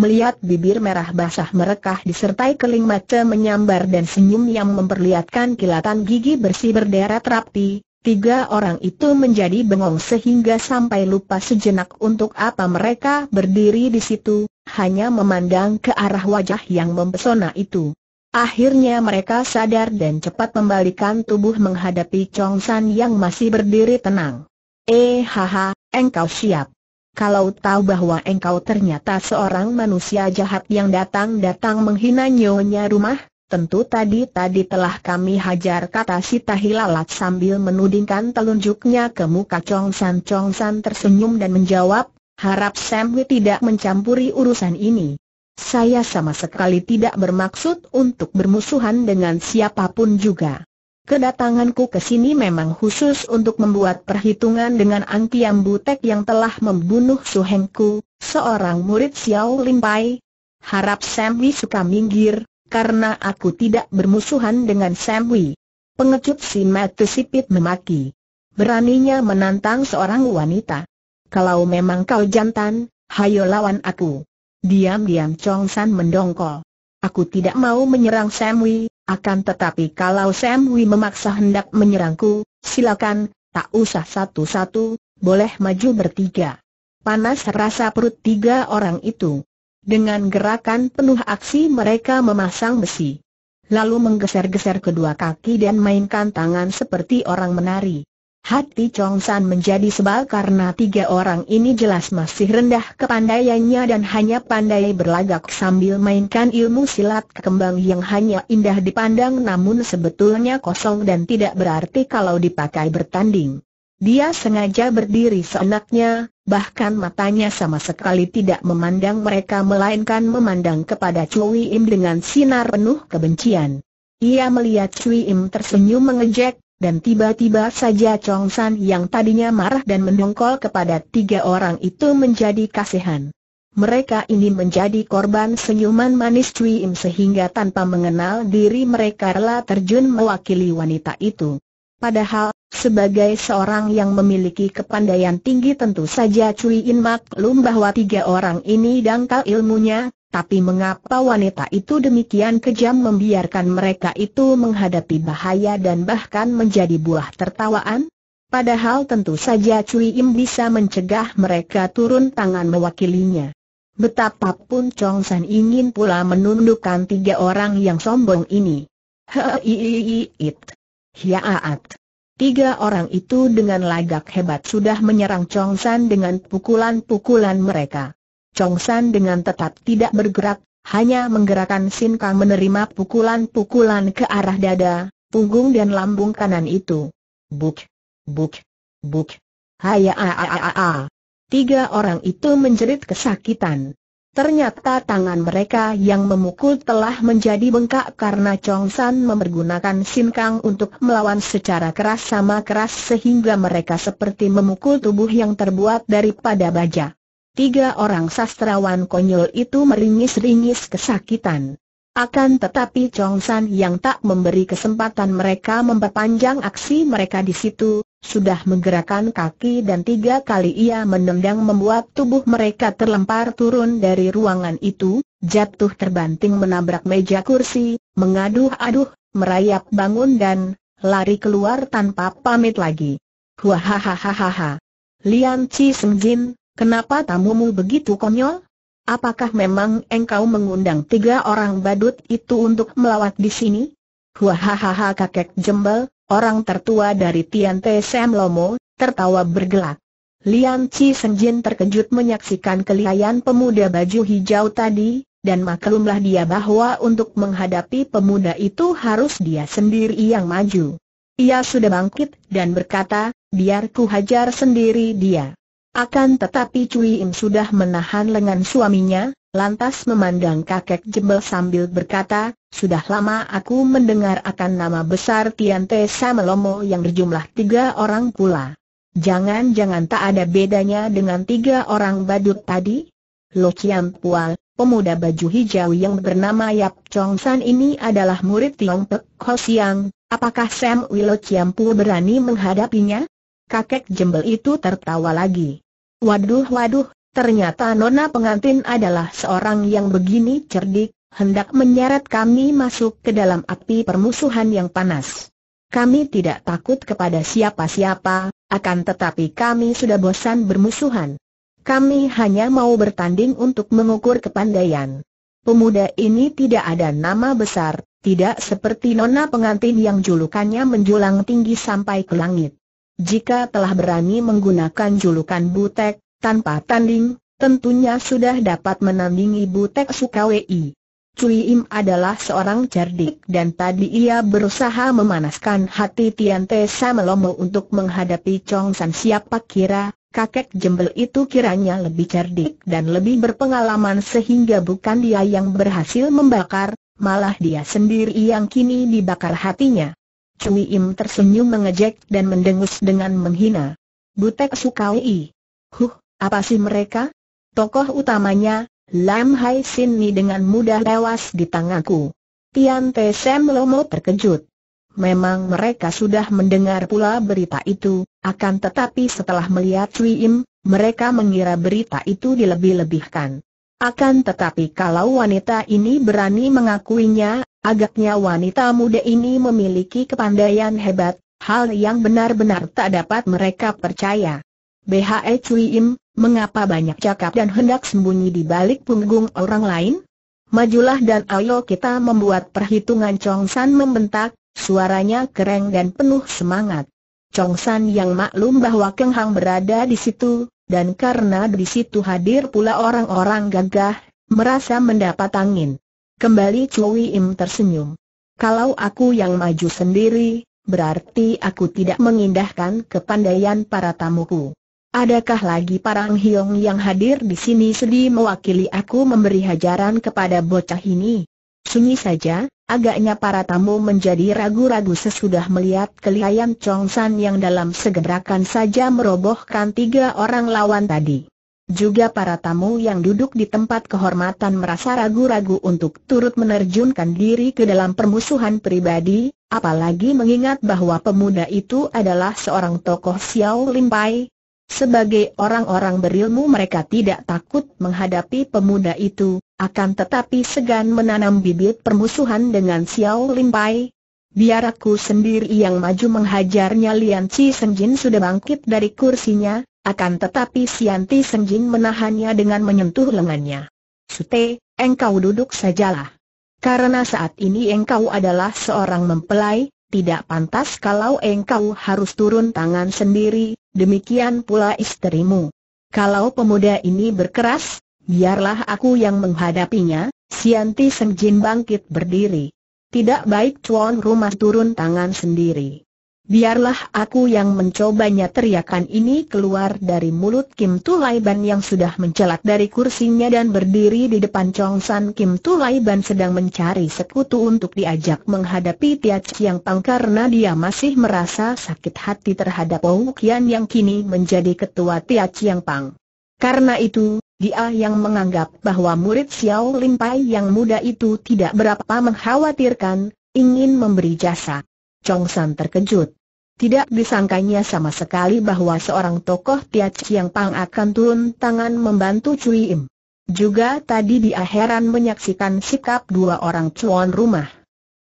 Melihat bibir merah basah merekah disertai keling mata menyambar dan senyum yang memperlihatkan kilatan gigi bersih berderet rapi, Tiga orang itu menjadi bengong sehingga sampai lupa sejenak untuk apa mereka berdiri di situ, hanya memandang ke arah wajah yang mempesona itu. Akhirnya mereka sadar dan cepat membalikan tubuh menghadapi Chong San yang masih berdiri tenang. Eh haha, engkau siap. Kalau tahu bahwa engkau ternyata seorang manusia jahat yang datang-datang menghina nyonya rumah, Tentu tadi-tadi telah kami hajar kata si Tahilalat sambil menudingkan telunjuknya ke muka Chong San Chong San tersenyum dan menjawab, harap Sam Hui tidak mencampuri urusan ini. Saya sama sekali tidak bermaksud untuk bermusuhan dengan siapapun juga. Kedatanganku ke sini memang khusus untuk membuat perhitungan dengan Angkiam Butek yang telah membunuh Suhengku, seorang murid Xiao Limpai. Harap Sam Wei suka minggir, karena aku tidak bermusuhan dengan Sam Pengecut si Matu Sipit memaki. Beraninya menantang seorang wanita. Kalau memang kau jantan, hayo lawan aku. Diam-diam Chong San mendongkol. Aku tidak mau menyerang Sam akan tetapi kalau Sam memaksa hendak menyerangku, silakan, tak usah satu-satu, boleh maju bertiga. Panas rasa perut tiga orang itu. Dengan gerakan penuh aksi mereka memasang besi. Lalu menggeser-geser kedua kaki dan mainkan tangan seperti orang menari. Hati Chong San menjadi sebal karena tiga orang ini jelas masih rendah kepandaiannya dan hanya pandai berlagak sambil mainkan ilmu silat kembang yang hanya indah dipandang namun sebetulnya kosong dan tidak berarti kalau dipakai bertanding. Dia sengaja berdiri seenaknya, bahkan matanya sama sekali tidak memandang mereka melainkan memandang kepada Cui Im dengan sinar penuh kebencian. Ia melihat Cui Im tersenyum mengejek, dan tiba-tiba saja Chong San yang tadinya marah dan mendongkol kepada tiga orang itu menjadi kasihan. Mereka ini menjadi korban senyuman manis Cui Im sehingga tanpa mengenal diri mereka rela terjun mewakili wanita itu. Padahal sebagai seorang yang memiliki kepandaian tinggi tentu saja Cui In maklum bahwa tiga orang ini dangkal ilmunya, tapi mengapa wanita itu demikian kejam membiarkan mereka itu menghadapi bahaya dan bahkan menjadi buah tertawaan? Padahal tentu saja Cui Im bisa mencegah mereka turun tangan mewakilinya. Betapapun Chong San ingin pula menundukkan tiga orang yang sombong ini. Hei, it, hiaat. Tiga orang itu dengan lagak hebat sudah menyerang Chong San dengan pukulan-pukulan mereka. Chong San dengan tetap tidak bergerak, hanya menggerakkan Sin Kang menerima pukulan-pukulan ke arah dada, punggung dan lambung kanan itu. Buk, buk, buk. Haya Tiga orang itu menjerit kesakitan. Ternyata tangan mereka yang memukul telah menjadi bengkak karena Chong San mempergunakan sinkang untuk melawan secara keras sama keras sehingga mereka seperti memukul tubuh yang terbuat daripada baja. Tiga orang sastrawan konyol itu meringis-ringis kesakitan. Akan tetapi Chong San yang tak memberi kesempatan mereka memperpanjang aksi mereka di situ, sudah menggerakkan kaki dan tiga kali ia menendang membuat tubuh mereka terlempar turun dari ruangan itu, jatuh terbanting menabrak meja kursi, mengaduh-aduh, merayap bangun dan lari keluar tanpa pamit lagi. Huahahahaha. Lian Chi Seng Jin, kenapa tamumu begitu konyol? Apakah memang engkau mengundang tiga orang badut itu untuk melawat di sini? Huahahaha! kakek jembel, Orang tertua dari Tian Te Sam Lomo, tertawa bergelak. Lian Chi Senjin terkejut menyaksikan kelihayan pemuda baju hijau tadi, dan maklumlah dia bahwa untuk menghadapi pemuda itu harus dia sendiri yang maju. Ia sudah bangkit dan berkata, biar ku hajar sendiri dia. Akan tetapi Cui Im sudah menahan lengan suaminya, lantas memandang kakek jembel sambil berkata, sudah lama aku mendengar akan nama besar Tian Te Samelomo yang berjumlah tiga orang pula. Jangan-jangan tak ada bedanya dengan tiga orang badut tadi? Lo Chiam Pual, pemuda baju hijau yang bernama Yap Chong San ini adalah murid Tiong Pek Ho Siang, apakah Sam Wilo Chiam berani menghadapinya? Kakek jembel itu tertawa lagi. Waduh waduh, Ternyata nona pengantin adalah seorang yang begini cerdik, hendak menyeret kami masuk ke dalam api permusuhan yang panas. Kami tidak takut kepada siapa-siapa, akan tetapi kami sudah bosan bermusuhan. Kami hanya mau bertanding untuk mengukur kepandaian. Pemuda ini tidak ada nama besar, tidak seperti nona pengantin yang julukannya menjulang tinggi sampai ke langit. Jika telah berani menggunakan julukan butek, tanpa tanding, tentunya sudah dapat menandingi Butek Sukawi. Cui Im adalah seorang cerdik dan tadi ia berusaha memanaskan hati Tian Te Samelomo untuk menghadapi Chong San siapa kira, kakek jembel itu kiranya lebih cerdik dan lebih berpengalaman sehingga bukan dia yang berhasil membakar, malah dia sendiri yang kini dibakar hatinya. Cui Im tersenyum mengejek dan mendengus dengan menghina. Butek Sukawi. Huh, apa sih mereka? Tokoh utamanya, Lam Hai Sin Ni dengan mudah tewas di tanganku. Tian Te Sem Lomo terkejut. Memang mereka sudah mendengar pula berita itu, akan tetapi setelah melihat Cui Im, mereka mengira berita itu dilebih-lebihkan. Akan tetapi kalau wanita ini berani mengakuinya, agaknya wanita muda ini memiliki kepandaian hebat, hal yang benar-benar tak dapat mereka percaya. BHE Cui Im, mengapa banyak cakap dan hendak sembunyi di balik punggung orang lain? Majulah dan ayo kita membuat perhitungan Chong San membentak, suaranya kereng dan penuh semangat. Chong San yang maklum bahwa Keng Hang berada di situ, dan karena di situ hadir pula orang-orang gagah, merasa mendapat angin. Kembali Chui Im tersenyum. Kalau aku yang maju sendiri, berarti aku tidak mengindahkan kepandaian para tamuku. Adakah lagi Parang hiong yang hadir di sini sedih mewakili aku memberi hajaran kepada bocah ini? Sunyi saja, agaknya para tamu menjadi ragu-ragu sesudah melihat kelihayan Chong San yang dalam segerakan saja merobohkan tiga orang lawan tadi. Juga para tamu yang duduk di tempat kehormatan merasa ragu-ragu untuk turut menerjunkan diri ke dalam permusuhan pribadi, apalagi mengingat bahwa pemuda itu adalah seorang tokoh Xiao Pai. Sebagai orang-orang berilmu mereka tidak takut menghadapi pemuda itu, akan tetapi segan menanam bibit permusuhan dengan Xiao Lim Pai. Biar aku sendiri yang maju menghajarnya Lian Chi Senjin sudah bangkit dari kursinya, akan tetapi Sianti Senjin menahannya dengan menyentuh lengannya. Sute, engkau duduk sajalah. Karena saat ini engkau adalah seorang mempelai, tidak pantas kalau engkau harus turun tangan sendiri, demikian pula istrimu. Kalau pemuda ini berkeras, biarlah aku yang menghadapinya, Sianti senjin bangkit berdiri. Tidak baik cuan Rumah turun tangan sendiri. Biarlah aku yang mencobanya teriakan ini keluar dari mulut Kim Tulaiban yang sudah mencelat dari kursinya dan berdiri di depan Chong San Kim Tulaiban sedang mencari sekutu untuk diajak menghadapi Tia Chiang Pang karena dia masih merasa sakit hati terhadap Wu Qian yang kini menjadi ketua Tia Chiang Pang. Karena itu, dia yang menganggap bahwa murid Xiao Lin Pai yang muda itu tidak berapa mengkhawatirkan, ingin memberi jasa. Chong San terkejut. Tidak disangkanya sama sekali bahwa seorang tokoh Tia Chiang Pang akan turun tangan membantu Cui Im. Juga tadi dia heran menyaksikan sikap dua orang cuan rumah.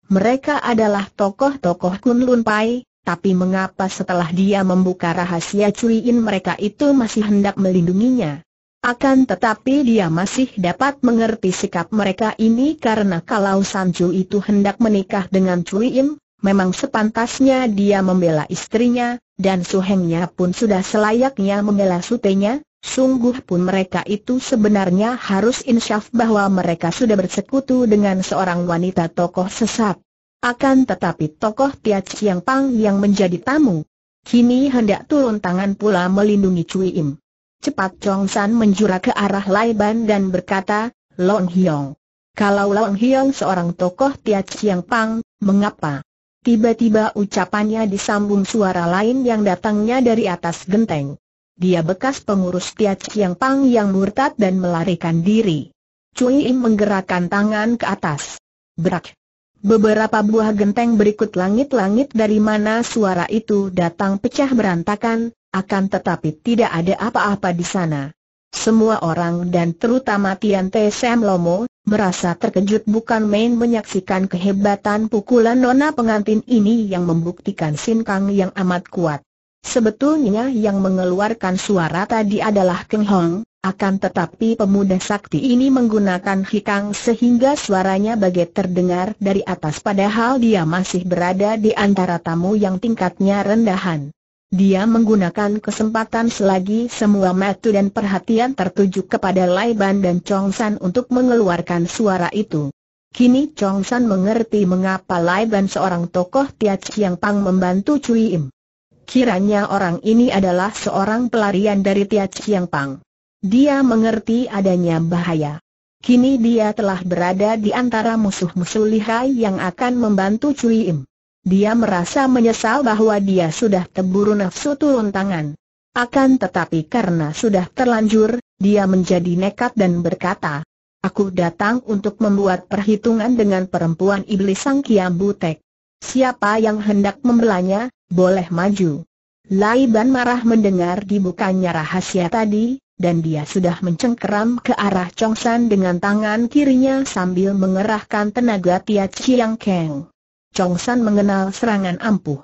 Mereka adalah tokoh-tokoh Kun Lun Pai, tapi mengapa setelah dia membuka rahasia Cui Im mereka itu masih hendak melindunginya? Akan tetapi dia masih dapat mengerti sikap mereka ini karena kalau Sanju itu hendak menikah dengan Cui Im memang sepantasnya dia membela istrinya, dan suhengnya pun sudah selayaknya membela sutenya, sungguh pun mereka itu sebenarnya harus insyaf bahwa mereka sudah bersekutu dengan seorang wanita tokoh sesat. Akan tetapi tokoh Tia Chiang Pang yang menjadi tamu, kini hendak turun tangan pula melindungi Cui Im. Cepat Chong San menjura ke arah Lai Ban dan berkata, Long Hiong. Kalau Long Hiong seorang tokoh Tia Chiang Pang, mengapa Tiba-tiba ucapannya disambung suara lain yang datangnya dari atas genteng. Dia bekas pengurus Tia yang Pang yang murtad dan melarikan diri. Cui Im menggerakkan tangan ke atas. Berak. Beberapa buah genteng berikut langit-langit dari mana suara itu datang pecah berantakan, akan tetapi tidak ada apa-apa di sana. Semua orang dan terutama Tian Te Sam Lomo, merasa terkejut bukan main menyaksikan kehebatan pukulan nona pengantin ini yang membuktikan Sin Kang yang amat kuat. Sebetulnya yang mengeluarkan suara tadi adalah Keng Hong, akan tetapi pemuda sakti ini menggunakan hikang sehingga suaranya bagai terdengar dari atas padahal dia masih berada di antara tamu yang tingkatnya rendahan. Dia menggunakan kesempatan selagi semua mata dan perhatian tertuju kepada Lai Ban dan Chong San untuk mengeluarkan suara itu. Kini Chong San mengerti mengapa Lai Ban seorang tokoh Tiat Chiang Pang membantu Cui Im. Kiranya orang ini adalah seorang pelarian dari Tiat Chiang Pang. Dia mengerti adanya bahaya. Kini dia telah berada di antara musuh-musuh lihai yang akan membantu Cui Im. Dia merasa menyesal bahwa dia sudah terburu nafsu turun tangan. Akan tetapi karena sudah terlanjur, dia menjadi nekat dan berkata, Aku datang untuk membuat perhitungan dengan perempuan iblis Sang Kiam Butek. Siapa yang hendak membelanya, boleh maju. Lai Ban marah mendengar dibukanya rahasia tadi, dan dia sudah mencengkeram ke arah Chong San dengan tangan kirinya sambil mengerahkan tenaga Tia Chiang Keng. Chong San mengenal serangan ampuh.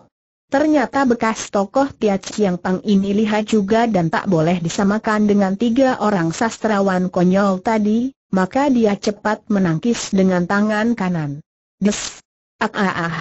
Ternyata bekas tokoh Tiat Siang Pang ini lihat juga dan tak boleh disamakan dengan tiga orang sastrawan konyol tadi, maka dia cepat menangkis dengan tangan kanan. Des! Ah ah ah!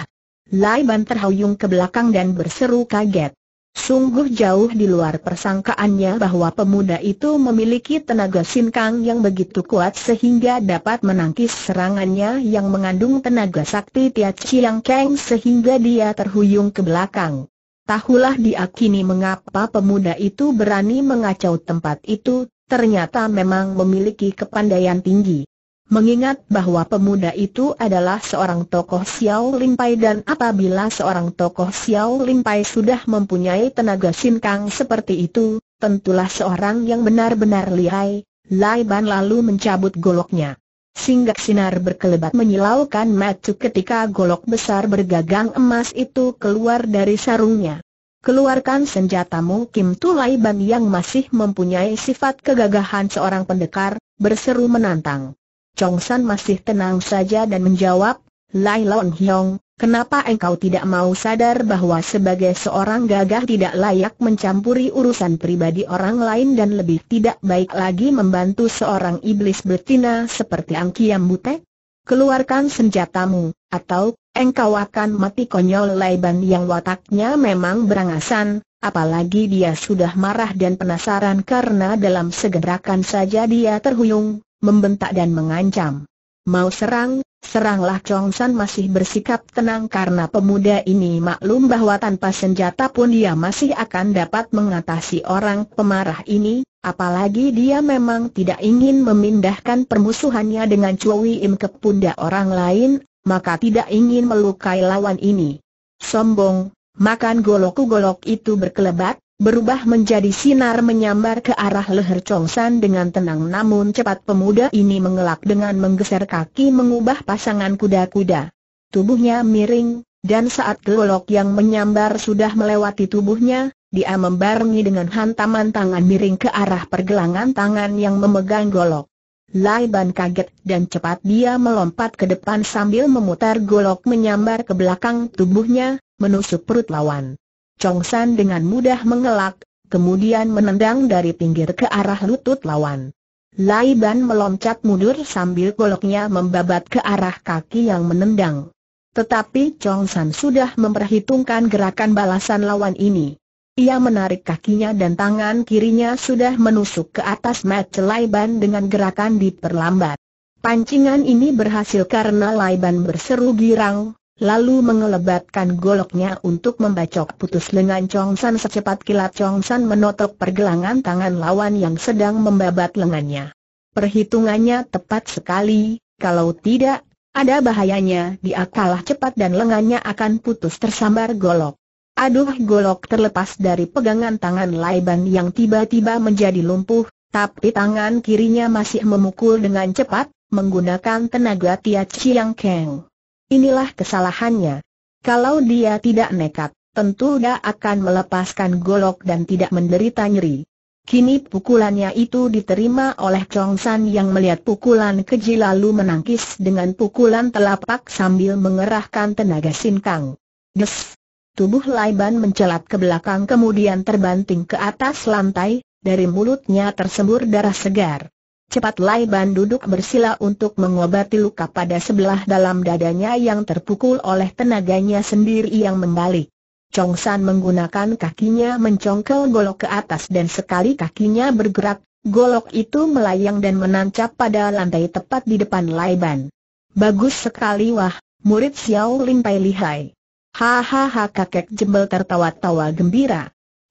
Lai Ban terhuyung ke belakang dan berseru kaget. Sungguh jauh di luar persangkaannya bahwa pemuda itu memiliki tenaga sinkang yang begitu kuat sehingga dapat menangkis serangannya yang mengandung tenaga sakti Tia Chiang Kang sehingga dia terhuyung ke belakang. Tahulah diakini mengapa pemuda itu berani mengacau tempat itu, ternyata memang memiliki kepandaian tinggi. Mengingat bahwa pemuda itu adalah seorang tokoh Xiao Limpai dan apabila seorang tokoh Xiao Limpai sudah mempunyai tenaga sinkang seperti itu, tentulah seorang yang benar-benar lihai, Lai Ban lalu mencabut goloknya. Singgah sinar berkelebat menyilaukan matuk ketika golok besar bergagang emas itu keluar dari sarungnya. Keluarkan senjatamu Kim Tulai Ban yang masih mempunyai sifat kegagahan seorang pendekar, berseru menantang. Chong San masih tenang saja dan menjawab, Lai Lon Hyong, kenapa engkau tidak mau sadar bahwa sebagai seorang gagah tidak layak mencampuri urusan pribadi orang lain dan lebih tidak baik lagi membantu seorang iblis betina seperti Kiam Butek? Keluarkan senjatamu, atau engkau akan mati konyol Ban yang wataknya memang berangasan, apalagi dia sudah marah dan penasaran karena dalam segerakan saja dia terhuyung, membentak dan mengancam. Mau serang, seranglah Chong San masih bersikap tenang karena pemuda ini maklum bahwa tanpa senjata pun dia masih akan dapat mengatasi orang pemarah ini, apalagi dia memang tidak ingin memindahkan permusuhannya dengan Cui Im ke pundak orang lain, maka tidak ingin melukai lawan ini. Sombong, makan golokku golok itu berkelebat, berubah menjadi sinar menyambar ke arah leher Chong San dengan tenang namun cepat pemuda ini mengelak dengan menggeser kaki mengubah pasangan kuda-kuda. Tubuhnya miring, dan saat golok yang menyambar sudah melewati tubuhnya, dia membarengi dengan hantaman tangan miring ke arah pergelangan tangan yang memegang golok. Lai Ban kaget dan cepat dia melompat ke depan sambil memutar golok menyambar ke belakang tubuhnya, menusuk perut lawan. Chong San dengan mudah mengelak, kemudian menendang dari pinggir ke arah lutut lawan. Lai Ban meloncat mundur sambil goloknya membabat ke arah kaki yang menendang. Tetapi Chong San sudah memperhitungkan gerakan balasan lawan ini. Ia menarik kakinya dan tangan kirinya sudah menusuk ke atas Lai Ban dengan gerakan diperlambat. Pancingan ini berhasil karena Lai Ban berseru girang, lalu mengelebatkan goloknya untuk membacok putus lengan Chong San secepat kilat Chong San menotok pergelangan tangan lawan yang sedang membabat lengannya. Perhitungannya tepat sekali, kalau tidak, ada bahayanya dia kalah cepat dan lengannya akan putus tersambar golok. Aduh golok terlepas dari pegangan tangan Laiban yang tiba-tiba menjadi lumpuh, tapi tangan kirinya masih memukul dengan cepat, menggunakan tenaga Tia Chiang Keng. Inilah kesalahannya. Kalau dia tidak nekat, tentu dia akan melepaskan golok dan tidak menderita nyeri. Kini pukulannya itu diterima oleh Chong San yang melihat pukulan keji lalu menangkis dengan pukulan telapak sambil mengerahkan tenaga sinkang. Des! Tubuh Laiban mencelat ke belakang kemudian terbanting ke atas lantai, dari mulutnya tersembur darah segar. Cepat Laiban duduk bersila untuk mengobati luka pada sebelah dalam dadanya yang terpukul oleh tenaganya sendiri yang membalik. Chong San menggunakan kakinya mencongkel golok ke atas dan sekali kakinya bergerak, golok itu melayang dan menancap pada lantai tepat di depan Laiban. Bagus sekali wah, murid Xiao Lin Pai lihai. Hahaha kakek jembel tertawa-tawa gembira.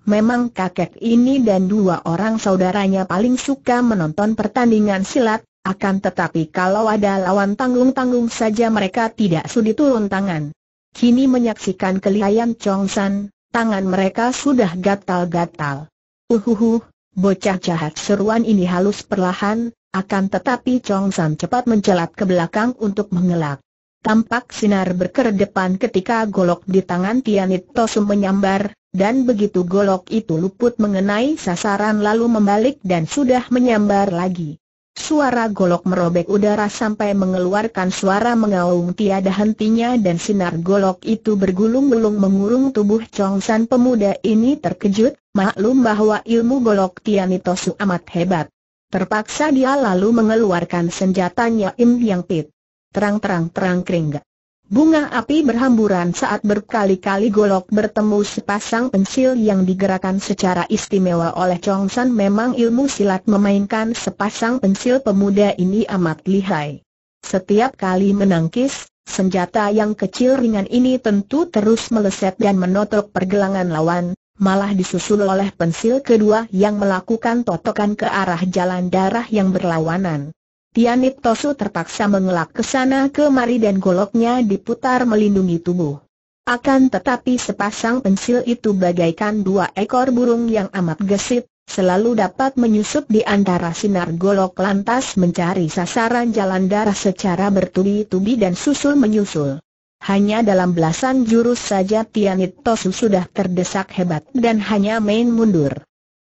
Memang kakek ini dan dua orang saudaranya paling suka menonton pertandingan silat, akan tetapi kalau ada lawan tanggung-tanggung saja mereka tidak sudi turun tangan. Kini menyaksikan kelihayan San, tangan mereka sudah gatal-gatal. Uhuhu, bocah jahat seruan ini halus perlahan, akan tetapi Chong San cepat mencelat ke belakang untuk mengelak. Tampak sinar berkerdepan ketika golok di tangan Tianit Tosu menyambar, dan begitu golok itu luput mengenai sasaran lalu membalik dan sudah menyambar lagi. Suara golok merobek udara sampai mengeluarkan suara mengaung tiada hentinya dan sinar golok itu bergulung-gulung mengurung tubuh Congsan pemuda ini terkejut, maklum bahwa ilmu golok Tianitosu amat hebat. Terpaksa dia lalu mengeluarkan senjatanya Im Yang Pit. Terang-terang terang keringgak. Bunga api berhamburan saat berkali-kali golok bertemu sepasang pensil yang digerakkan secara istimewa oleh Chong San memang ilmu silat memainkan sepasang pensil pemuda ini amat lihai. Setiap kali menangkis, senjata yang kecil ringan ini tentu terus meleset dan menotok pergelangan lawan, malah disusul oleh pensil kedua yang melakukan totokan ke arah jalan darah yang berlawanan. Tianit Tosu terpaksa mengelak ke sana kemari dan goloknya diputar melindungi tubuh. Akan tetapi sepasang pensil itu bagaikan dua ekor burung yang amat gesit, selalu dapat menyusup di antara sinar golok lantas mencari sasaran jalan darah secara bertubi-tubi dan susul-menyusul. Hanya dalam belasan jurus saja Tianit Tosu sudah terdesak hebat dan hanya main mundur.